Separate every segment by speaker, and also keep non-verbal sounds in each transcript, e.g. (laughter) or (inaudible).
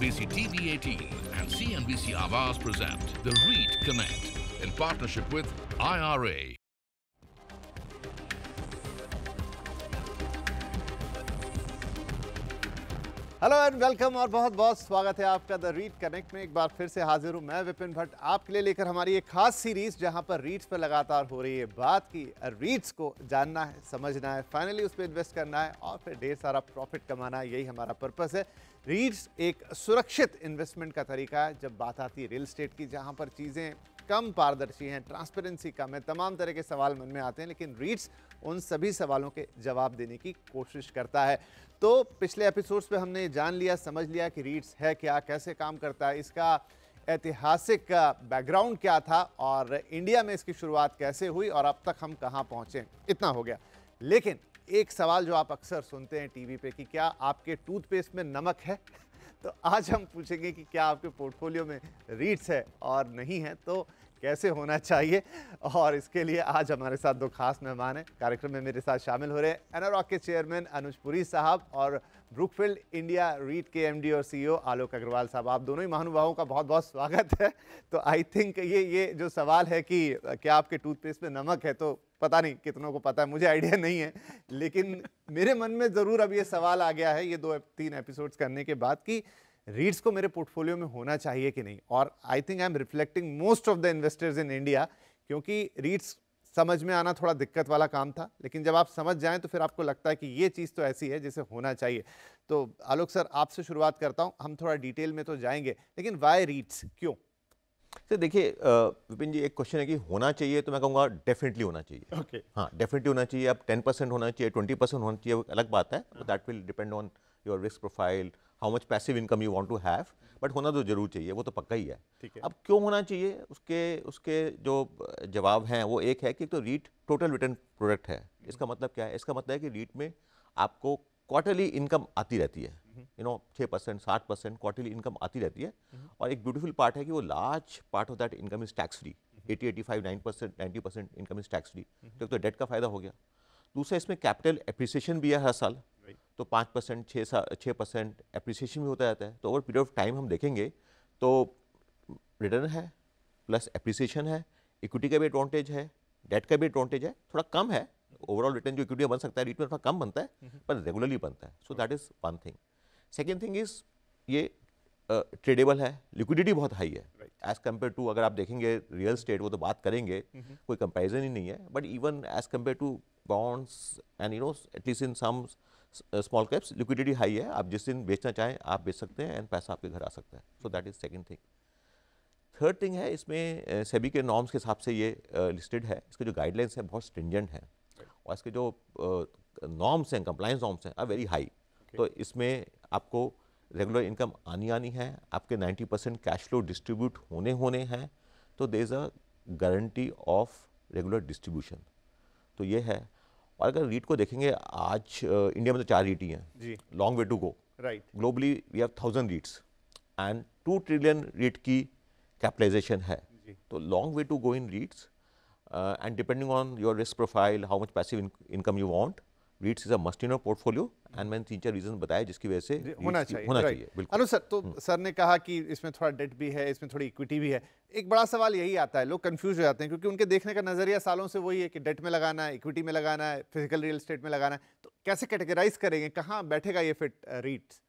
Speaker 1: CNBC TV 18 and CNBC Avaaz present the REIT Connect in partnership with IRA.
Speaker 2: Hello and welcome और बहुत बहुत स्वागत है आपका द रीट कनेक्ट में एक बार फिर से हाजिर हूं मैं विपिन भट्ट आपके लिए लेकर हमारी एक खास सीरीज जहां पर रीट्स पर लगातार हो रही है बात की रीट्स को जानना है समझना है फाइनली उस पर इन्वेस्ट करना है और फिर ढेर सारा प्रॉफिट कमाना है यही हमारा पर्पस है रीट्स एक सुरक्षित इन्वेस्टमेंट का तरीका है जब बात आती है रियल स्टेट की जहां पर चीज़ें कम पारदर्शी हैं ट्रांसपेरेंसी कम है तमाम तरह के सवाल मन में आते हैं लेकिन रीट्स उन सभी सवालों के जवाब देने की कोशिश करता है तो पिछले एपिसोड्स पे हमने जान लिया समझ लिया कि रीट्स है क्या कैसे काम करता है इसका ऐतिहासिक बैकग्राउंड क्या था और इंडिया में इसकी शुरुआत कैसे हुई और अब तक हम कहाँ पहुँचे इतना हो गया लेकिन एक सवाल जो आप अक्सर सुनते हैं टीवी पे कि क्या आपके टूथपेस्ट में नमक है (laughs) तो आज हम पूछेंगे कि क्या आपके पोर्टफोलियो में रीट्स है और नहीं है तो कैसे होना चाहिए और इसके लिए आज हमारे साथ दो खास मेहमान हैं कार्यक्रम में मेरे साथ शामिल हो रहे हैं एनआरॉक के चेयरमैन अनुज पुरी साहब और ब्रुकफील्ड इंडिया रीट के एमडी और सीईओ e आलोक अग्रवाल साहब आप दोनों ही महानुभावों का बहुत बहुत स्वागत है तो आई थिंक ये ये जो सवाल है कि क्या आपके टूथपेस्ट में नमक है तो पता नहीं कितनों को पता है मुझे आइडिया नहीं है लेकिन मेरे मन में ज़रूर अब ये सवाल आ गया है ये दो तीन एपिसोड्स करने के बाद कि रीड्स को मेरे पोर्टफोलियो में होना चाहिए कि नहीं और I think I am reflecting most of the investors in India क्योंकि रीड्स समझ में आना थोड़ा दिक्कत वाला काम था लेकिन जब आप समझ जाएं तो फिर आपको लगता है कि ये चीज़ तो ऐसी है जिसे होना चाहिए तो आलोक सर आपसे शुरुआत करता हूँ हम थोड़ा डिटेल में तो जाएंगे लेकिन वाई
Speaker 1: रीड्स क्यों सर देखिए विपिन जी एक क्वेश्चन है कि होना चाहिए तो मैं कहूँगा डेफिनेटली होना चाहिए ओके okay. हाँ डेफिनेटली होना चाहिए अब टेन परसेंट होना चाहिए ट्वेंटी परसेंट होना चाहिए अलग बात है that will depend on your risk profile how much passive income you want to have but होना तो जरूर चाहिए वो तो पक्का ही है ठीक है अब क्यों होना चाहिए उसके उसके जो जवाब हैं वो एक है कि तो रीट टोटल रिटर्न प्रोडक्ट है इसका मतलब क्या है इसका मतलब है कि रीट में आपको क्वार्टरली इनकम आती रहती है यू नो छः परसेंट साठ परसेंट क्वार्टरली इनकम आती रहती है और एक ब्यूटीफुल पार्ट है कि वो large part of that income is tax free eighty eighty five nine percent ninety percent income is tax free तो एक तो डेट का फायदा हो गया दूसरा इसमें कैपिटल अप्रिसिएशन भी है हर साल तो पाँच परसेंट छः छः परसेंट अप्रिसिएशन भी होता रहता है तो ओवर पीरियड ऑफ टाइम हम देखेंगे तो रिटर्न है प्लस अप्रिसिएशन है इक्विटी का भी एडवांटेज है डेट का भी एडवांटेज है थोड़ा कम है ओवरऑल रिटर्न जो इक्विटी बन सकता है रिटर्न थोड़ा कम बनता है पर रेगुलरली बनता है so that is one thing second thing is ये ट्रेडेबल uh, है लिक्विडिटी बहुत हाई है एज कम्पेयर टू अगर आप देखेंगे रियल स्टेट वो तो बात करेंगे mm-hmm. कोई कंपेरिजन ही नहीं है but even as compare to bonds and you know at least in some small caps liquidity high है आप जिस दिन बेचना चाहें आप बेच सकते हैं एंड पैसा आपके घर आ सकता है so that is second thing third thing है इसमें सेबी के नॉर्म्स के हिसाब से ये लिस्टेड है इसके जो गाइडलाइंस हैं बहुत स्ट्रिंजेंट हैं और इसके जो नॉर्म्स हैं कंप्लाइंस नॉर्म्स हैं आर वेरी हाई तो इसमें आपको रेगुलर इनकम आनी आनी है आपके 90 परसेंट कैश फ्लो डिस्ट्रीब्यूट होने होने हैं तो there is a guarantee of regular distribution तो ये है और अगर रीट को देखेंगे आज इंडिया में तो चार रीट ही हैं long way to go right globally we have thousand REITs and two trillion REIT की कैपिटलाइजेशन है तो long way to go in REITs and depending on your risk profile how much passive income you want REITs is a must in portfolio and मैंने तीन चार reason बताया जिसकी वजह से होना चाहिए होना चाहिए बिल्कुल अनु सर तो हम्म।
Speaker 2: सर ने कहा कि इसमें थोड़ा डेट भी है इसमें थोड़ी इक्विटी भी है एक बड़ा सवाल यही आता है लोग कंफ्यूज हो जाते हैं क्योंकि उनके देखने का नजरिया सालों से वही है कि डेट में लगाना है इक्विटी में लगाना है फिजिकल रियल स्टेट में लगाना है तो कैसे कैटेगराइज करेंगे कहाँ बैठेगा ये फिट रीट्स uh,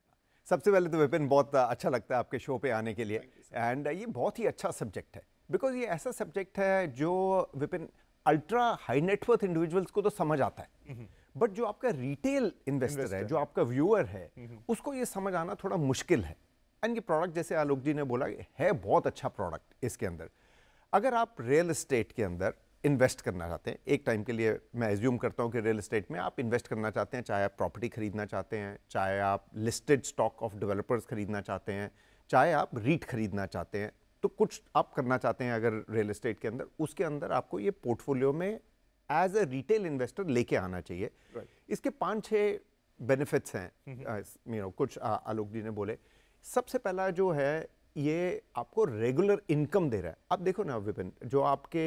Speaker 2: सबसे पहले तो विपिन बहुत अच्छा लगता है आपके शो पे आने के लिए
Speaker 3: एंड ये बहुत ही अच्छा सब्जेक्ट है बिकॉज ये ऐसा सब्जेक्ट है जो Vipin ultra high net worth individuals को तो समझ आता है हम्म। बट जो आपका रिटेल इन्वेस्टर है जो आपका व्यूअर है उसको ये समझ आना थोड़ा मुश्किल है एंड ये प्रोडक्ट जैसे आलोक जी ने बोला है बहुत अच्छा प्रोडक्ट इसके अंदर अगर आप रियल इस्टेट के अंदर इन्वेस्ट करना चाहते हैं एक टाइम के लिए मैं एज्यूम करता हूँ कि रियल इस्टेट में आप इन्वेस्ट करना चाहते हैं चाहे आप प्रॉपर्टी खरीदना चाहते हैं चाहे आप लिस्टेड स्टॉक ऑफ डेवलपर्स खरीदना चाहते हैं चाहे आप रीट खरीदना चाहते हैं तो कुछ आप करना चाहते हैं अगर रियल इस्टेट के अंदर उसके अंदर आपको ये पोर्टफोलियो में एज ए रिटेल इन्वेस्टर लेके आना चाहिए right. इसके पांच छह बेनिफिट्स हैं mm -hmm. नो कुछ uh, आलोक जी ने बोले सबसे पहला जो है ये आपको रेगुलर इनकम दे रहा है आप देखो ना विपिन जो आपके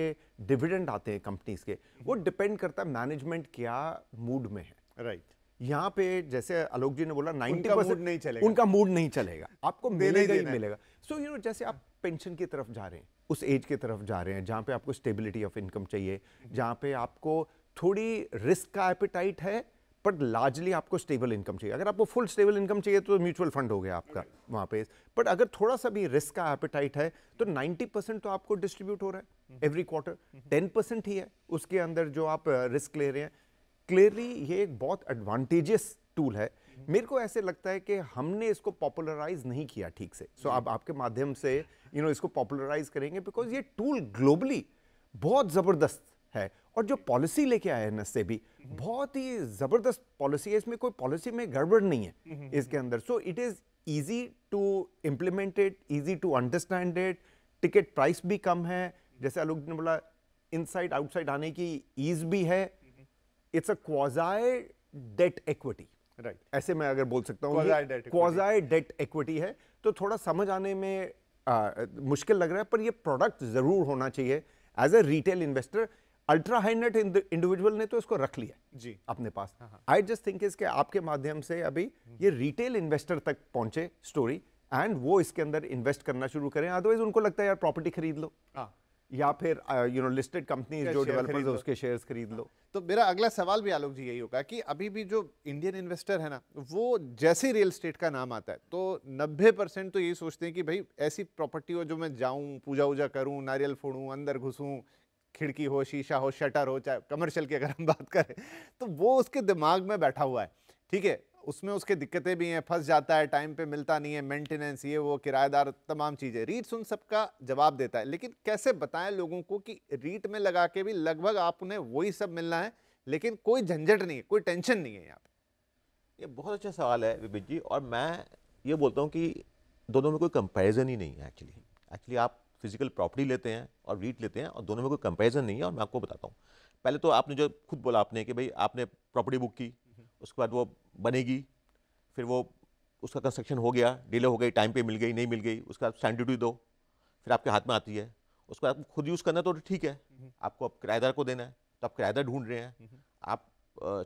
Speaker 3: डिविडेंड आते हैं कंपनीज के वो डिपेंड करता है मैनेजमेंट क्या मूड में है राइट right. यहाँ पे जैसे आलोक जी ने बोला 90 परसेंट नहीं चलेगा उनका मूड नहीं चलेगा आपको मिलेगा ही मिलेगा सो यू नो जैसे आप पेंशन की तरफ जा रहे हैं उस एज की तरफ जा रहे हैं जहाँ पे आपको स्टेबिलिटी ऑफ इनकम चाहिए जहाँ पे आपको थोड़ी रिस्क का एपिटाइट है बट लार्जली आपको स्टेबल इनकम चाहिए अगर आपको फुल स्टेबल इनकम चाहिए तो म्यूचुअल फंड हो गया आपका वहाँ पे बट अगर थोड़ा सा भी रिस्क का एपिटाइट है तो 90 परसेंट तो आपको डिस्ट्रीब्यूट हो रहा है एवरी क्वार्टर 10 परसेंट ही है उसके अंदर जो आप रिस्क uh, ले रहे हैं क्लियरली ये एक बहुत एडवांटेजियस टूल है मेरे को ऐसे लगता है कि हमने इसको पॉपुलराइज नहीं किया ठीक से सो so, अब आपके माध्यम से यू you नो know, इसको पॉपुलराइज करेंगे बिकॉज ये टूल ग्लोबली बहुत ज़बरदस्त है और जो पॉलिसी लेके आया है नस भी बहुत ही ज़बरदस्त पॉलिसी है इसमें कोई पॉलिसी में गड़बड़ नहीं है इसके अंदर so it is easy to implement it easy to understand it ticket price भी कम है जैसे आलोक ने बोला इनसाइड आउटसाइड आने की ईज भी है it's a quasi debt equity right ऐसे मैं अगर बोल सकता हूँ क्वाजाई डेट इक्विटी है तो थोड़ा समझ आने में मुश्किल लग रहा है पर ये प्रोडक्ट ज़रूर होना चाहिए as a retail investor ultra high net individual ने तो इसको रख लिया जी अपने पास आई जस्ट थिंक इसके आपके माध्यम से अभी हम्म। ये रिटेल इन्वेस्टर तक पहुंचे स्टोरी एंड वो इसके अंदर इन्वेस्ट करना शुरू करें अदरवाइज उनको लगता है यार प्रॉपर्टी खरीद लो हाँ या फिर यू नो लिस्टेड कंपनीज जो डेवलपर्स उसके शेयर्स खरीद लो
Speaker 2: तो मेरा अगला सवाल भी आलोक जी यही होगा कि अभी भी जो इंडियन इन्वेस्टर है ना वो जैसे रियल स्टेट का नाम आता है तो 90 परसेंट तो यही सोचते हैं कि भाई ऐसी प्रॉपर्टी हो जो मैं जाऊं पूजा वूजा करूं नारियल फोड़ूं अंदर घुसूं खिड़की हो शीशा हो शटर हो चाहे कमर्शियल की अगर हम बात करें तो वो उसके दिमाग में बैठा हुआ है ठीक है उसमें उसके दिक्कतें भी हैं फंस जाता है टाइम पे मिलता नहीं है मेंटेनेंस ये वो किराएदार तमाम चीज़ें रीट्स उन सब का जवाब देता है लेकिन कैसे बताएं लोगों को कि रीट में लगा के भी लगभग आप उन्हें वही सब मिलना है लेकिन कोई झंझट नहीं है कोई टेंशन नहीं है यहाँ
Speaker 1: पर ये बहुत अच्छा सवाल है विपिन जी और मैं ये बोलता हूँ कि दोनों में कोई कंपेरिजन ही नहीं है एक्चुअली एक्चुअली आप फिजिकल प्रॉपर्टी लेते हैं और रीट लेते हैं और दोनों में कोई कंपेरिजन नहीं है और मैं आपको बताता हूँ पहले तो आपने जो खुद बोला आपने कि भाई आपने प्रॉपर्टी बुक की उसके बाद वो बनेगी फिर वो उसका कंस्ट्रक्शन हो गया डिले हो गई टाइम पे मिल गई नहीं मिल गई उसका बाद स्टैंड ड्यूटी दो फिर आपके हाथ में आती है उसको आप खुद यूज़ करना तो ठीक है हम्म। आपको अब किराएदार को देना है तो आप किराएदार ढूंढ रहे हैं हम्म। आप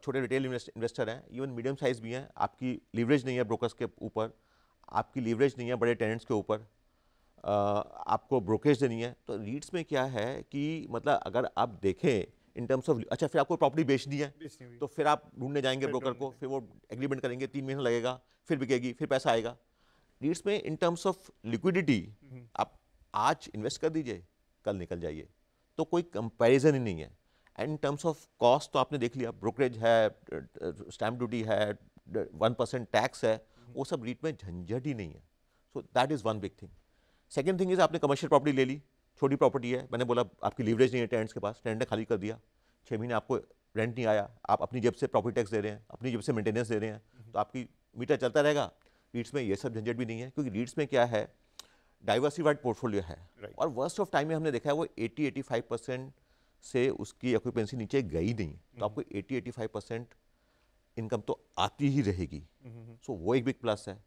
Speaker 1: छोटे रिटेल इन्वेस्टर हैं इवन मीडियम साइज़ भी हैं आपकी लीवरेज नहीं है ब्रोकर्स के ऊपर आपकी लीवरेज नहीं है बड़े टेनेंट्स के ऊपर आपको ब्रोकेज देनी है तो रीट्स में क्या है कि मतलब अगर आप देखें इन टर्म्स ऑफ अच्छा फिर आपको प्रॉपर्टी बेचनी है तो फिर आप ढूंढने जाएंगे ब्रोकर को फिर वो एग्रीमेंट करेंगे तीन महीना लगेगा फिर बिकेगी फिर पैसा आएगा रीट्स में इन टर्म्स ऑफ लिक्विडिटी आप आज इन्वेस्ट कर दीजिए कल निकल जाइए तो कोई कंपेरिजन ही नहीं है and in terms of cost तो आपने देख लिया ब्रोकरेज है स्टैम्प ड्यूटी है वन परसेंट टैक्स है हम्म। वो सब रीट में झंझट ही नहीं है so that is one big thing second thing is आपने कमर्शियल प्रॉपर्टी ले ली छोटी प्रॉपर्टी है मैंने बोला आपकी लीवरेज नहीं है टेंट्स के पास टेंट ने खाली कर दिया छः महीने आपको रेंट नहीं आया आप अपनी जेब से प्रॉपर्टी टैक्स दे रहे हैं अपनी जेब से मेंटेनेंस दे रहे हैं हम्म। तो आपकी मीटर चलता रहेगा रीट्स में ये सब झंझट भी नहीं है क्योंकि रीट्स में क्या है डाइवर्सिफाइड पोर्टफोलियो है right. और वर्स्ट ऑफ टाइम में हमने देखा है वो 80-85 परसेंट से उसकी ऑक्यूपेंसी नीचे गई नहीं तो हम्म। आपको 80-85 परसेंट इनकम तो आती ही रहेगी सो हम्म, so, वो एक बिग प्लस है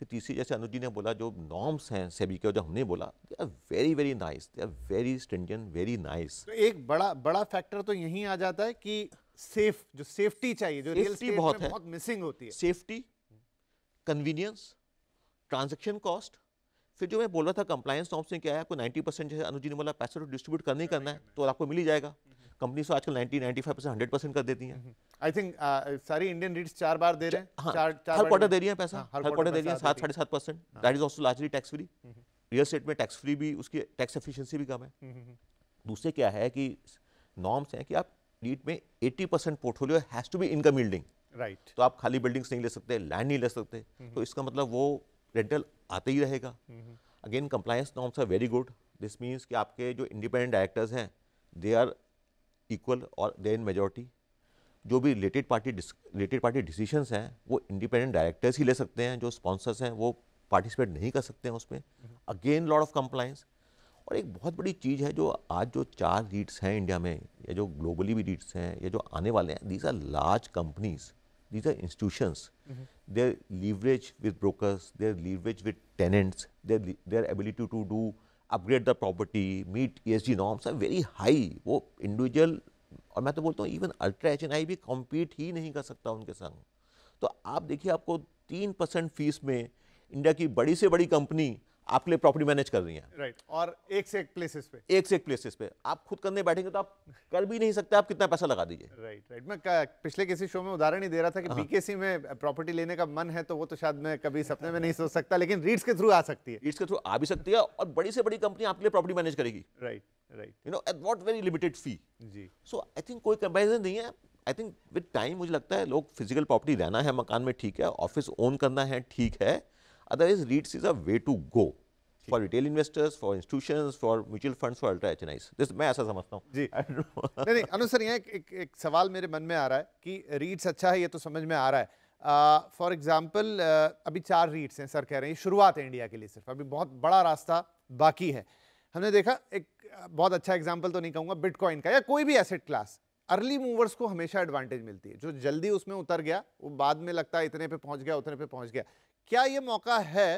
Speaker 1: फिर तीसरी जैसे अनुज जी ने बोला जो नॉर्म्स हैं सेबी के जो हमने बोला they are very very nice they are very standing very nice तो एक बड़ा बड़ा फैक्टर तो यहीं आ जाता है कि सेफ जो सेफ्टी चाहिए जो रियल स्टेट बहुत में है बहुत मिसिंग होती है सेफ्टी कन्वीनियंस ट्रांजेक्शन कॉस्ट फिर जो मैं बोल रहा था कंप्लायंस नॉर्म्स में क्या है आपको नाइन्टी परसेंट जैसे अनुजी ने बोला पैसा तो डिस्ट्रीब्यूट करना ही करना है तो आपको मिल ही जाएगा कंपनी तो आजकल 90 95 परसेंट हंड्रेड परसेंट कर देती हैं I hmm, think hmm. uh, uh, सारी इंडियन रीट्स चार बार दे रहे हैं हाँ, हर क्वार्टर दे रही है पैसा हाँ, हर क्वार्टर दे रही है सात साढ़े सात percent that is also largely tax free real estate में टैक्स फ्री भी उसकी टैक्स एफिशियंसी भी कम है हम्म, दूसरे क्या है कि नॉर्म्स हैं कि आप रीट में eighty percent portfolio has to be income building right तो आप खाली बिल्डिंग्स नहीं ले सकते लैंड नहीं ले सकते तो इसका मतलब वो रेंटल आते ही रहेगा again compliance norms are very good this means कि आपके जो इंडिपेंडेंट डायरेक्टर्स हैं दे आर इक्वल और देन इन मेजोरिटी जो भी related party related party decision हैं वो इंडिपेंडेंट डायरेक्टर्स ही ले सकते हैं जो स्पॉन्सर्स हैं वो पार्टिसिपेट नहीं कर सकते हैं उसमें अगेन लॉर्ड ऑफ कंप्लाइंस और एक बहुत बड़ी चीज़ है जो आज जो चार रीट्स हैं इंडिया में या जो ग्लोबली भी रीट्स हैं या जो आने वाले हैं these are large companies these are institutions their leverage with brokers their leverage with tenants their their ability to do upgrade the property meet E S G norms are very high वो individual और मैं तो बोलता हूँ even ultra H N I भी compete ही नहीं कर सकता उनके संग तो आप देखिए आपको तीन परसेंट फीस में इंडिया की बड़ी से बड़ी कंपनी आपके लिए प्रॉपर्टी मैनेज कर रही हैं राइट right. और एक से एक प्लेसेस पे एक से एक प्लेसेस पे आप खुद करने बैठेंगे तो आप कर भी नहीं सकते आप कितना पैसा लगा दीजिए राइट
Speaker 2: राइट मैं पिछले किसी शो में उदाहरण ही दे रहा था कि बीकेसी हाँ। में प्रॉपर्टी लेने का मन है तो वो तो शायद मैं कभी सपने में नहीं सोच सकता लेकिन रीट्स
Speaker 1: के थ्रू आ सकती है रीट्स के थ्रू आ भी सकती है और बड़ी से बड़ी कंपनी आपके लिए प्रॉपर्टी मैनेज करेगी right right you know at what very limited fee जी सो आई थिंक कोई कंपेरिजन नहीं है आई थिंक विद टाइम मुझे लगता है लोग फिजिकल प्रॉपर्टी रहना है मकान में ठीक है ऑफिस ओन करना है ठीक है Otherwise, REITs is a way to go. for retail investors for institutions for mutual funds for ultra H this मैं ऐसा समझता हूँ जी नहीं नहीं अनु सर यहाँ
Speaker 2: एक, एक, एक सवाल मेरे मन में आ रहा है कि रीड्स अच्छा है ये तो समझ में आ रहा है फॉर uh, एग्जाम्पल uh, अभी चार रीट्स हैं सर कह रहे हैं शुरुआत है इंडिया के लिए सिर्फ अभी बहुत बड़ा रास्ता बाकी है हमने देखा एक बहुत अच्छा एग्जाम्पल तो नहीं कहूँगा बिटकॉइन का या कोई भी एसेट क्लास अर्ली मूवर्स को हमेशा एडवांटेज मिलती है जो जल्दी उसमें उतर गया वो बाद में लगता है इतने पे पहुंच गया उतने पे पहुंच गया क्या ये मौका है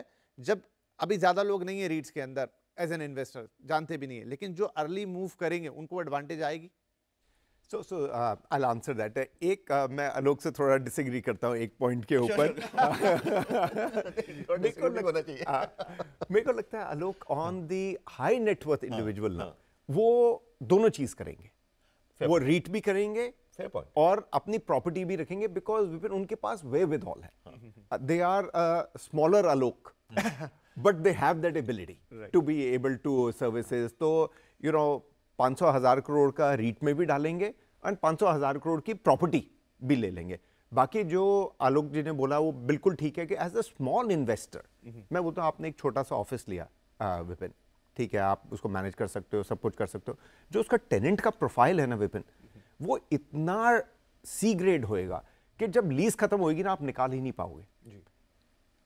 Speaker 2: जब अभी ज़्यादा लोग नहीं है रीट्स के अंदर एज एन इन्वेस्टर जानते भी नहीं है लेकिन जो अर्ली मूव करेंगे उनको एडवांटेज आएगी so
Speaker 3: so I answer that एक uh, मैं आलोक से थोड़ा डिसएग्री करता हूँ एक पॉइंट के ऊपर (laughs) मेरे को लगता है Alok on the high net worth individual ना हाँ। वो दोनों चीज़ करेंगे वो रीट भी करेंगे और अपनी प्रॉपर्टी भी रखेंगे बिकॉज विपिन उनके पास वे विद ऑल
Speaker 2: है
Speaker 3: they are smaller Alok but they have that ability to be able to services तो यू नो पाँच सौ हज़ार करोड़ का रीट में भी डालेंगे एंड पाँच सौ हज़ार करोड़ की प्रॉपर्टी भी ले लेंगे बाकी जो आलोक जी ने बोला वो बिल्कुल ठीक है कि एज अ स्मॉल इन्वेस्टर मैं बोलता हूँ आपने एक छोटा सा ऑफिस लिया uh, विपिन ठीक है आप उसको मैनेज कर सकते हो सब कुछ कर सकते हो जो उसका टेनेंट का प्रोफाइल है ना विपिन वो इतना सी ग्रेड होएगा कि जब लीज खत्म होएगी ना आप निकाल ही नहीं पाओगे जी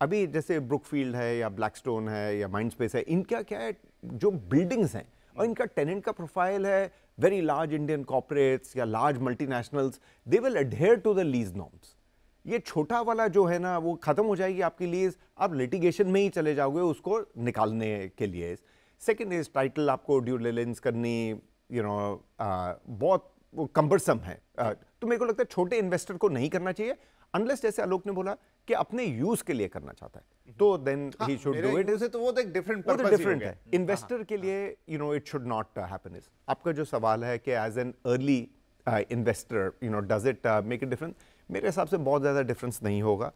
Speaker 3: अभी जैसे ब्रुकफील्ड है या ब्लैकस्टोन है या माइंड स्पेस है इनका क्या है जो बिल्डिंग्स हैं और इनका टेनेंट का प्रोफाइल है वेरी लार्ज इंडियन कॉपरेट्स या large multinationals they will adhere to the lease norms ये छोटा वाला जो है ना वो ख़त्म हो जाएगी आपकी लीज आप लिटिगेशन में ही चले जाओगे उसको निकालने के लिए सेकेंड इज टाइटल आपको ड्यू करनी यू you नो know, बहुत वो कंबरसम है तो मेरे को लगता है छोटे इन्वेस्टर को नहीं करना चाहिए अनलेस जैसे आलोक ने बोला कि अपने यूज के लिए करना चाहता है तो then he should do it तो
Speaker 2: वो तो एक डिफरेंट पर्पस डिफरेंट है
Speaker 3: इन्वेस्टर हाँ, के हाँ। लिए you know it should not happen is आपका जो सवाल है कि as an early investor you know does it make a difference मेरे हिसाब से बहुत ज़्यादा डिफरेंस नहीं होगा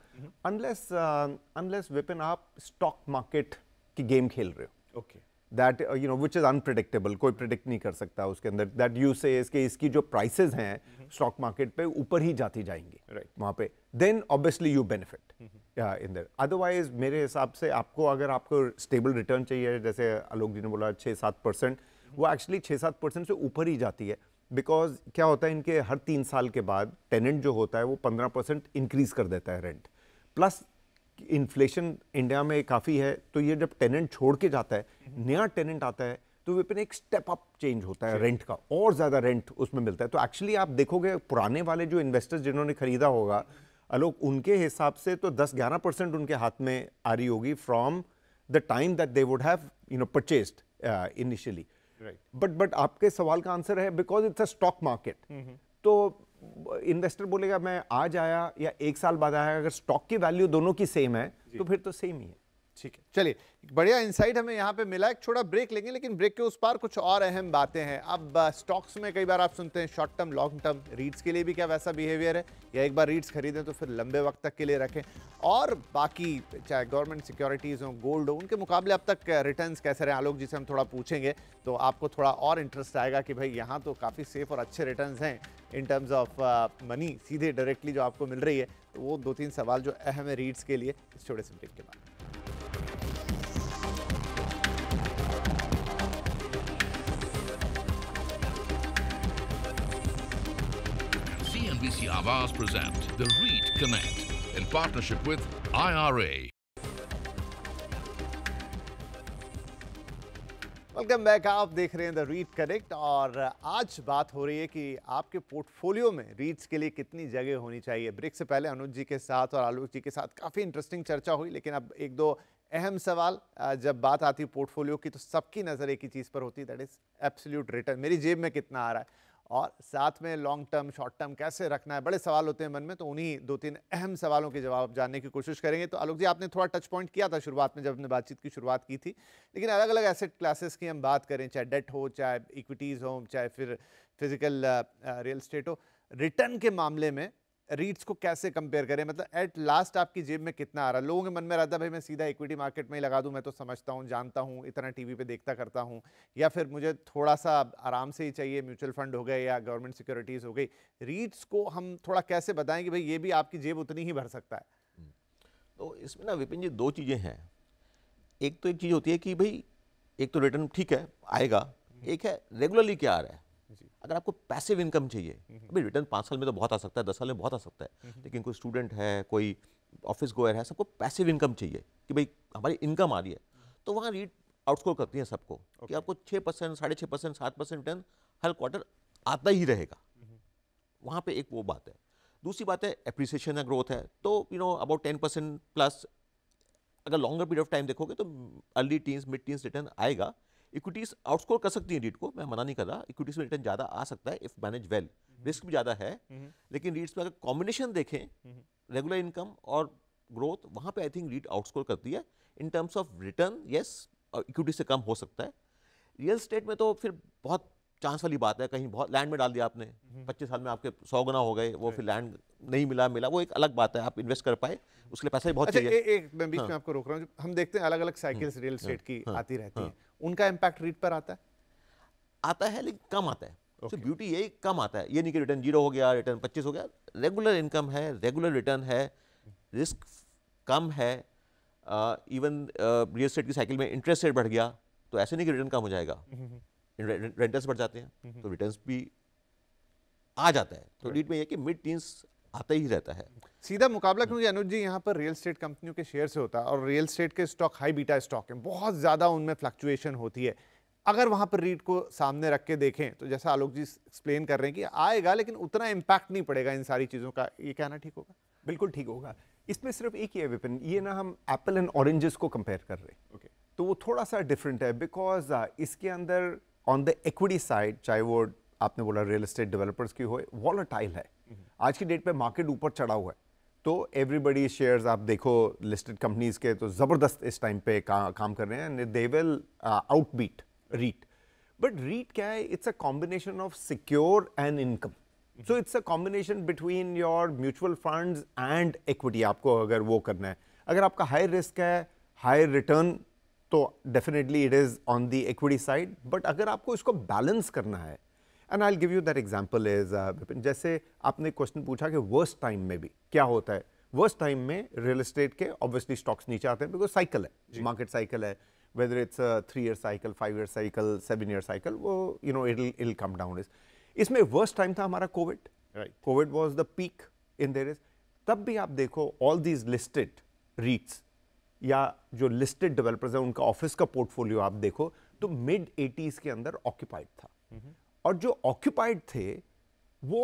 Speaker 3: unless hmm. Unless uh, Vipin आप स्टॉक मार्केट की गेम खेल रहे हो okay okay. That you know which is unpredictable कोई प्रडिक्ट नहीं कर सकता उसके अंदर दैट यू से इसके इसकी जो प्राइसेज हैं स्टॉक हम्म। मार्केट पे ऊपर ही जाती जाएंगी राइट right. वहाँ पे then obviously you benefit in there otherwise मेरे हिसाब से आपको अगर आपको स्टेबल रिटर्न चाहिए जैसे आलोक जी ने बोला छः सात परसेंट वो एक्चुअली छः सात परसेंट से ऊपर ही जाती है बिकॉज क्या होता है इनके हर तीन साल के बाद टेनेंट जो होता है वो पंद्रह परसेंट इंक्रीज़ कर देता है रेंट प्लस इन्फ्लेशन इंडिया में काफ़ी है तो ये जब टेनेंट छोड़ के जाता है हम्म। नया टेनेंट आता है तो वेपन एक स्टेप अप चेंज होता है रेंट का और ज़्यादा रेंट उसमें मिलता है तो एक्चुअली आप देखोगे पुराने वाले जो इन्वेस्टर्स जिन्होंने खरीदा होगा अलोक उनके हिसाब से तो 10-11 परसेंट उनके हाथ में आ रही होगी from the time that they would have you know purchased initially but but आपके सवाल का आंसर है because it's a stock market तो इन्वेस्टर बोलेगा मैं आज आया या एक साल बाद आया अगर स्टॉक की वैल्यू दोनों की सेम है
Speaker 2: तो फिर तो सेम ही है ठीक है चलिए बढ़िया इंसाइट हमें यहाँ पे मिला एक छोटा ब्रेक लेंगे लेकिन ब्रेक के उस पार कुछ और अहम बातें हैं अब स्टॉक्स में कई बार आप सुनते हैं short term long term REITs के लिए भी क्या वैसा बिहेवियर है या एक बार रीड्स खरीदें तो फिर लंबे वक्त तक के लिए रखें और बाकी चाहे गवर्नमेंट सिक्योरिटीज़ हों गोल्ड हो उनके मुकाबले अब तक रिटर्न कैसे रहे आलोक जी से हम थोड़ा पूछेंगे तो आपको थोड़ा और इंटरेस्ट आएगा कि भाई यहाँ तो काफ़ी सेफ और अच्छे रिटर्न हैं इन टर्म्स ऑफ मनी सीधे डायरेक्टली जो आपको मिल रही है तो वो दो तीन सवाल जो अहम है रीड्स के लिए इस छोटे से ब्रेक के बाद
Speaker 1: BBC Avaz present the REIT Connect in partnership with IRA.
Speaker 2: Welcome back आप देख रहे हैं द रीट कनेक्ट और आज बात हो रही है कि आपके पोर्टफोलियो में रीट्स के लिए कितनी जगह होनी चाहिए ब्रेक से पहले अनुज जी के साथ और आलोक जी के साथ काफ़ी इंटरेस्टिंग चर्चा हुई लेकिन अब एक दो अहम सवाल जब बात आती है पोर्टफोलियो की तो सबकी नज़र एक ही चीज़ पर होती है दैट इज़ एब्सोल्यूट रिटर्न मेरी जेब में कितना आ रहा है और साथ में लॉन्ग टर्म शॉर्ट टर्म कैसे रखना है बड़े सवाल होते हैं मन में तो उन्हीं दो तीन अहम सवालों के जवाब जानने की कोशिश करेंगे तो आलोक जी आपने थोड़ा टच पॉइंट किया था शुरुआत में जब हमने बातचीत की शुरुआत की थी लेकिन अलग अलग एसेट क्लासेस की हम बात करें चाहे डेट हो चाहे इक्विटीज़ हो चाहे फिर फिजिकल रियल स्टेट हो रिटर्न के मामले में रीट्स को कैसे कंपेयर करें मतलब एट लास्ट आपकी जेब में कितना आ रहा है लोगों के मन में रहता भाई मैं सीधा इक्विटी मार्केट में ही लगा दूं मैं तो समझता हूं जानता हूं इतना टीवी पे देखता करता हूं या फिर मुझे थोड़ा सा आराम से ही चाहिए म्यूचुअल फंड हो गए या गवर्नमेंट सिक्योरिटीज़ हो गई रीट्स को हम थोड़ा कैसे बताएं कि भाई ये भी आपकी जेब उतनी ही भर सकता है हम्म।
Speaker 1: तो इसमें ना विपिन जी दो चीज़ें हैं एक तो एक चीज़ होती है कि भाई एक तो रिटर्न ठीक है आएगा हम्म। एक है रेगुलरली क्या आ रहा है अगर आपको पैसिव इनकम चाहिए हम्म। अभी रिटर्न पाँच साल में तो बहुत आ सकता है दस साल में बहुत आ सकता है हम्म। लेकिन कोई स्टूडेंट है कोई ऑफिस गोयर है सबको पैसिव इनकम चाहिए कि भाई हमारी इनकम आ रही है तो वहाँ रीट आउटस्कोर करती है सबको okay. कि आपको छः परसेंट साढ़े छः परसेंट सात परसेंट रिटर्न हर क्वार्टर आता ही रहेगा हम्म। वहाँ पर एक वो बात है दूसरी बात है अप्रिसिएशन या ग्रोथ है तो you know about ten percent plus अगर लॉन्गर पीरियड ऑफ टाइम देखोगे तो early teens mid teens return आएगा इक्विटीज आउटस्कोर कर सकती है रीट को मैं मना नहीं कर रहा इक्विटीज में रिटर्न ज़्यादा आ सकता है इफ मैनेज वेल रिस्क भी ज़्यादा है हम्म। लेकिन रीट्स में अगर कॉम्बिनेशन देखें रेगुलर इनकम हम्म। और ग्रोथ वहाँ पे आई थिंक रीट आउटस्कोर करती है in terms of return yes equity से कम हो सकता है रियल स्टेट में तो फिर बहुत चांस वाली बात है कहीं बहुत लैंड में डाल दिया आपने हम्म। पच्चीस साल में आपके सौ गुना हो गए वो फिर लैंड नहीं मिला मिला वो एक अलग बात है आप इन्वेस्ट कर पाए उसके लिए पैसा भी बहुत अच्छा, चाहिए एक मैं बीच हाँ। में आपको
Speaker 2: रोक रहा हूँ हम देखते हैं अलग अलग साइकिल्स रियल स्टेट की हाँ। आती रहती हाँ। है उनका इम्पैक्ट रीट पर आता है
Speaker 1: आता है लेकिन कम आता है okay. so, ब्यूटी यही कम आता है ये नहीं कि रिटर्न जीरो हो गया रिटर्न पच्चीस हो गया रेगुलर इनकम है रेगुलर रिटर्न है रिस्क कम है इवन रियल स्टेट की साइकिल में इंटरेस्ट रेट बढ़ गया तो ऐसे नहीं कि रिटर्न कम हो जाएगा रेंटर्स हम्म, हम्म, हम्म। बढ़ जाते हैं तो रिटर्न्स भी आ जाता है तो रीट में यह कि मिड टीन्स आता ही रहता है सीधा मुकाबला क्योंकि अनुज जी यहाँ पर रियल स्टेट
Speaker 2: कंपनियों के शेयर से होता है और रियल स्टेट के स्टॉक हाई बीटा स्टॉक है बहुत ज़्यादा उनमें फ्लक्चुएशन होती है अगर वहां पर रीट को सामने रख के देखें तो जैसा आलोक जी एक्सप्लेन कर रहे हैं कि आएगा लेकिन उतना इम्पैक्ट नहीं पड़ेगा इन सारी चीज़ों का ये कहना ठीक होगा बिल्कुल ठीक होगा इसमें सिर्फ एक ही है
Speaker 3: विपिन ये ना हम एप्पल एंड ऑरेंजेस को कंपेयर कर रहे हैं ओके okay. तो वो थोड़ा सा डिफरेंट है बिकॉज इसके अंदर ऑन द इक्विटी साइड चाहे वो आपने बोला रियल एस्टेट डेवलपर्स की हो वॉलेटाइल है हम्म। आज की डेट पे मार्केट ऊपर चढ़ा हुआ है तो एवरीबडी शेयर्स आप देखो लिस्टेड कंपनीज के तो ज़बरदस्त इस टाइम पे का, काम कर रहे हैं they will outbeat REIT but REIT क्या है it's a combination of secure and income so it's a combination between your mutual funds and equity आपको अगर वो करना है अगर आपका हाई रिस्क है हाई रिटर्न तो definitely it is on the equity side but अगर आपको इसको बैलेंस करना है and I give you that example is जैसे आपने क्वेश्चन पूछा कि वर्स्ट टाइम में भी क्या होता है वर्स्ट टाइम में रियल इस्टेट के ऑब्वियसली स्टॉक्स नीचे आते हैं बिकॉज साइकिल है मार्केट साइकिल है whether it's three year cycle five year cycle seven year cycle वो you know it'll come down is इसमें वर्स्ट टाइम था हमारा Covid Covid was the peak in there is तब भी आप देखो ऑल दीज लिस्टेड रीट्स या जो लिस्टेड डेवलपर्स हैं उनका ऑफिस का पोर्टफोलियो आप देखो तो मिड एटीज़ के अंदर ऑक्यूपाइड था mm -hmm. और जो ऑक्यूपाइड थे वो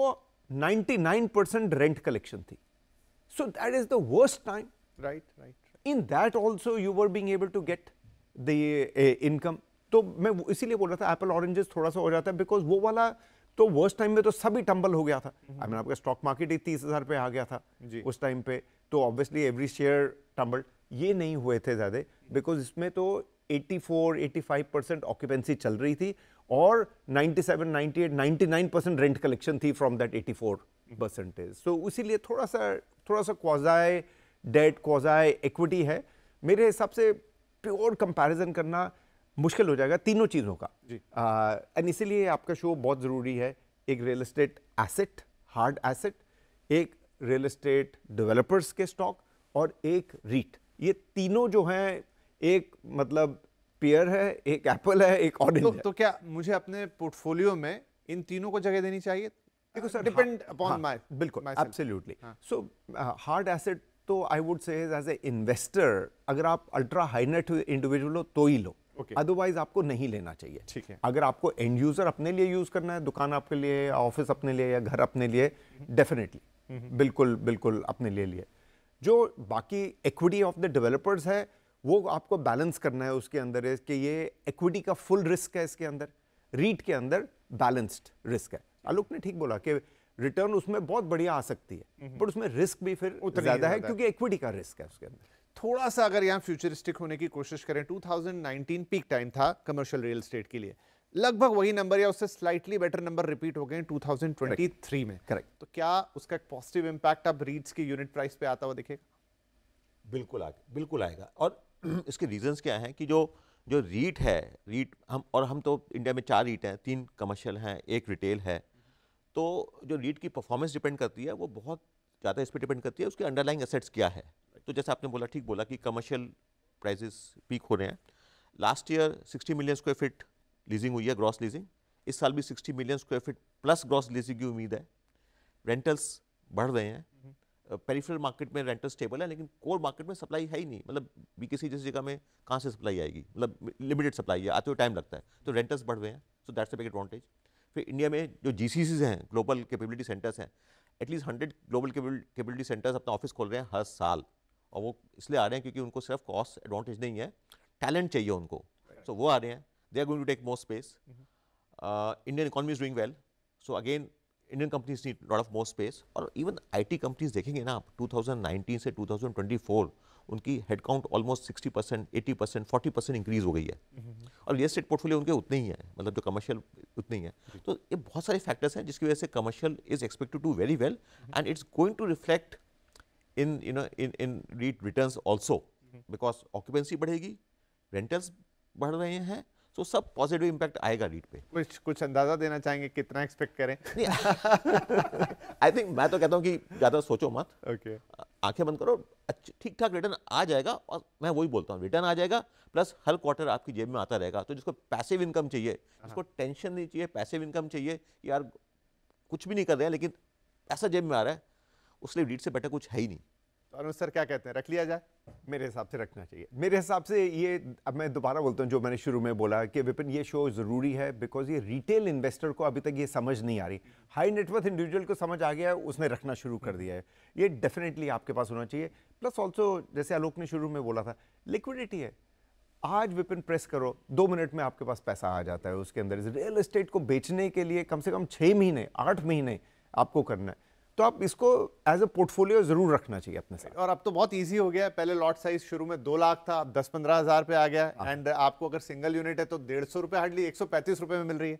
Speaker 3: 99 परसेंट रेंट कलेक्शन थी so that is the worst time right right in that also you were being able to get the income तो मैं इसीलिए बोल रहा था एप्पल ऑरेंजेस थोड़ा सा हो जाता है बिकॉज वो वाला तो वर्स्ट टाइम में तो सभी टंबल हो गया था आई हम्म। मीन आपका स्टॉक मार्केट ही तीस हजार पे आ गया था जी. उस टाइम पे तो ऑब्वियसली एवरी शेयर टंबल ये नहीं हुए थे ज़्यादा बिकॉज हम्म। इसमें तो 84 85 परसेंट ऑक्यूपेंसी चल रही थी और 97, 98, 99 परसेंट रेंट कलेक्शन थी फ्रॉम दैट 84 परसेंटेज सो उसी थोड़ा सा थोड़ा सा क्वाजाए डेट क्वाजाए इक्विटी है मेरे हिसाब से प्योर कंपैरिजन करना मुश्किल हो जाएगा तीनों चीज़ों का एंड इसीलिए आपका शो बहुत ज़रूरी है एक real estate asset hard asset एक रियल इस्टेट डेवलपर्स के स्टॉक और एक
Speaker 2: रीट ये तीनों जो हैं एक मतलब पियर है एक एप्पल है एक ऑरेंज तो, तो क्या मुझे अपने पोर्टफोलियो में इन तीनों को जगह देनी चाहिए देखो सर डिपेंड अपॉन माय बिल्कुल एब्सोल्युटली सो हार्ड एसेट तो I would say as
Speaker 3: a investor अगर आप अल्ट्रा हाई नेट इंडिविजुअल हो तो ही लो अदरवाइज okay. आपको नहीं लेना चाहिए ठीक है अगर आपको एंड यूजर अपने लिए यूज करना है दुकान आपके लिए ऑफिस अपने लिए या घर अपने लिए डेफिनेटली हम्म। बिल्कुल बिल्कुल अपने लिए लिए जो बाकी इक्विटी ऑफ द डेवलपर्स है वो आपको बैलेंस करना है उसके अंदर कि ये इक्विटी का फुल रिस्क है इसके अंदर रीट के अंदर बैलेंस्ड रिस्क है आलोक ने ठीक बोला कि रिटर्न उसमें बहुत बढ़िया आ सकती है
Speaker 2: बट हम्म। उसमें रिस्क भी फिर ज़्यादा है क्योंकि इक्विटी
Speaker 3: का रिस्क है उसके
Speaker 2: अंदर थोड़ा सा अगर यहाँ फ्यूचरिस्टिक होने की कोशिश करें 2019 पीक टाइम था कमर्शियल रियल स्टेट के लिए लगभग वही नंबर या उससे स्लाइटली बेटर नंबर रिपीट हो गए 2023 Correct. में करेक्ट तो क्या उसका एक पॉजिटिव इम्पैक्ट अब रीड्स की यूनिट प्राइस पे आता हुआ दिखेगा
Speaker 1: बिल्कुल आगे बिल्कुल आएगा और (clears throat) इसके रीज़न्स क्या हैं कि जो जो रीट है रीट हम और हम तो इंडिया में चार रीट हैं तीन कमर्शियल हैं एक रिटेल है तो जो रीट की परफॉर्मेंस डिपेंड करती है वो बहुत ज़्यादा इस पर डिपेंड करती है उसके अंडरलाइंग एसेट्स क्या है तो जैसे आपने बोला ठीक बोला कि कमर्शियल प्राइजेस पीक हो रहे हैं last year 60 million square feet leasing हुई है ग्रॉस लीजिंग इस साल भी 60 million square feet plus gross leasing की उम्मीद है रेंटल्स बढ़ रहे हैं हम्म। पेरीफ्रल मार्केट में रेंटल स्टेबल है लेकिन कोर मार्केट में सप्लाई है ही नहीं मतलब बीकेसी जैसी जगह में कहाँ से सप्लाई आएगी मतलब लिमिटेड सप्लाई है आते हुए टाइम लगता है तो रेंटर्स बढ़ हुए हैं so that's a big advantage फिर इंडिया में जो जी हैं ग्लोबल कैपेबिलिटी सेंटर्स हैं at least hundred global capability centres अपना ऑफिस खोल रहे हैं हर साल और वो इसलिए आ रहे हैं क्योंकि उनको सिर्फ कॉस्ट एडवांटेज नहीं है टैलेंट चाहिए उनको सो so, वो आ रहे हैं they are going to take more space Indian economy is doing well so again Indian companies need lot of more space और इवन आईटी कंपनीज देखेंगे ना आप 2019 से 2024 उनकी head count almost 60 percent eighty percent forty percent increase हो गई है और रियल स्टेट पोर्टफोलियो उनके उतने ही है मतलब जो कमर्शियल उतने ही है तो ये बहुत सारे फैक्टर्स हैं जिसकी वजह से commercial is expected to very well and it's going to reflect in you know in in REIT return also because occupancy बढ़ेगी रेंटल्स बढ़ रहे हैं सो तो सब पॉजिटिव इम्पैक्ट आएगा रीट पे कुछ कुछ अंदाज़ा देना चाहेंगे कितना एक्सपेक्ट करें आई थिंक मैं तो कहता हूँ कि ज़्यादा सोचो मत ओके okay. आंखें बंद करो ठीक ठाक रिटर्न आ जाएगा और मैं वही बोलता हूँ रिटर्न आ जाएगा प्लस हर क्वार्टर आपकी जेब में आता रहेगा तो जिसको पैसिव इनकम चाहिए हाँ। जिसको टेंशन नहीं चाहिए पैसिव इनकम चाहिए यार कुछ भी नहीं कर रहे हैं लेकिन पैसा जेब में आ रहा है उसलिए रीट से बेटर कुछ है ही नहीं
Speaker 2: तो अनुज सर क्या कहते हैं रख लिया जाए
Speaker 1: मेरे हिसाब से रखना चाहिए
Speaker 3: मेरे हिसाब से ये अब मैं दोबारा बोलता हूँ जो मैंने शुरू में बोला कि विपिन ये शो ज़रूरी है बिकॉज ये रिटेल इन्वेस्टर को अभी तक ये समझ नहीं आ रही हाई नेटवर्थ इंडिविजुअल को समझ आ गया है उसने रखना शुरू कर दिया है ये डेफिनेटली आपके पास होना चाहिए प्लस ऑल्सो जैसे आलोक ने शुरू में बोला था लिक्विडिटी है आज विपिन प्रेस करो दो मिनट में आपके पास पैसा आ जाता है उसके अंदर रियल इस्टेट को बेचने के लिए कम से कम छः महीने आठ महीने आपको करना है तो आप इसको एज अ पोर्टफोलियो ज़रूर रखना चाहिए अपने साथ
Speaker 2: और अब तो बहुत इजी हो गया है पहले लॉट साइज शुरू में दो लाख था अब दस पंद्रह हज़ार पे आ गया एंड हाँ। आपको अगर सिंगल यूनिट है तो डेढ़ सौ रुपए हार्डली एक सौ पैंतीस रुपए में मिल रही है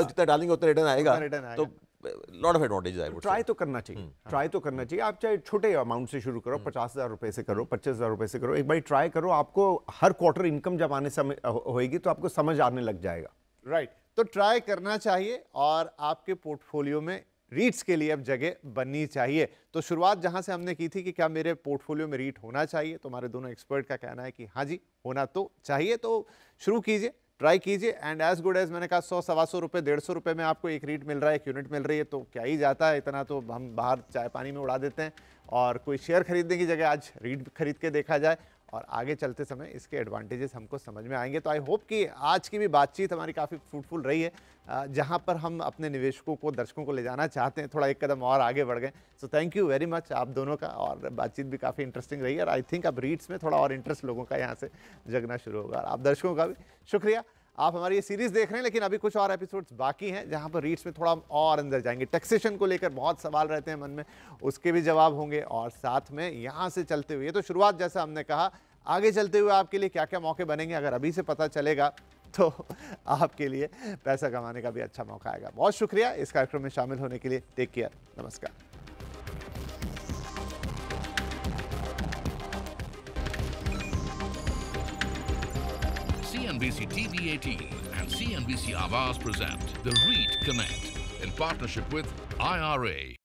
Speaker 1: जितना डालेंगे उतना रिटर्न आएगा रिटर्न तो लॉट ऑफ एडवांटेज आएगा ट्राई तो करना चाहिए
Speaker 3: ट्राई हम्म। तो करना चाहिए आप चाहे छोटे अमाउंट से शुरू करो हम्म। पचास हज़ार रुपये से करो हम्म। पच्चीस हज़ार रुपये से करो एक बार ट्राई करो आपको हर क्वार्टर इनकम जब आने समय होगी तो आपको समझ आने लग जाएगा
Speaker 2: राइट right. तो ट्राई करना चाहिए और आपके पोर्टफोलियो में रीट्स के लिए अब जगह बननी चाहिए तो शुरुआत जहां से हमने की थी कि क्या मेरे पोर्टफोलियो में रीट होना चाहिए तो हमारे दोनों एक्सपर्ट का कहना है कि हाँ जी होना तो चाहिए तो शुरू कीजिए ट्राई कीजिए एंड एज गुड एज मैंने कहा सौ सवा सौ रुपये डेढ़ सौ रुपये में आपको एक रीट मिल रहा है एक यूनिट मिल रही है तो क्या ही जाता है इतना तो हम बाहर चाय पानी में उड़ा देते हैं और कोई शेयर खरीदने की जगह आज रीट खरीद के देखा जाए और आगे चलते समय इसके एडवांटेजेस हमको समझ में आएंगे तो आई होप कि आज की भी बातचीत हमारी काफ़ी फ्रूटफुल रही है जहाँ पर हम अपने निवेशकों को दर्शकों को ले जाना चाहते हैं थोड़ा एक कदम और आगे बढ़ गए so thank you very much आप दोनों का और बातचीत भी काफ़ी इंटरेस्टिंग रही है और आई थिंक अब रीड्स में थोड़ा और इंटरेस्ट लोगों का यहाँ से जगना शुरू होगा और आप दर्शकों का भी शुक्रिया आप हमारी ये सीरीज़ देख रहे हैं लेकिन अभी कुछ और एपिसोड्स बाकी हैं जहाँ पर रीट्स में थोड़ा और अंदर जाएंगे टैक्सेशन को लेकर बहुत सवाल रहते हैं मन में उसके भी जवाब होंगे और साथ में यहाँ से चलते हुए ये तो शुरुआत जैसा हमने कहा आगे चलते हुए आपके लिए क्या क्या मौके बनेंगे अगर अभी से पता चलेगा तो आपके लिए पैसा कमाने का भी अच्छा मौका आएगा बहुत शुक्रिया इस कार्यक्रम में शामिल होने के लिए टेक केयर नमस्कार
Speaker 1: CNBC TV 18 and CNBC Avaz present The REIT Connect in partnership with IRA.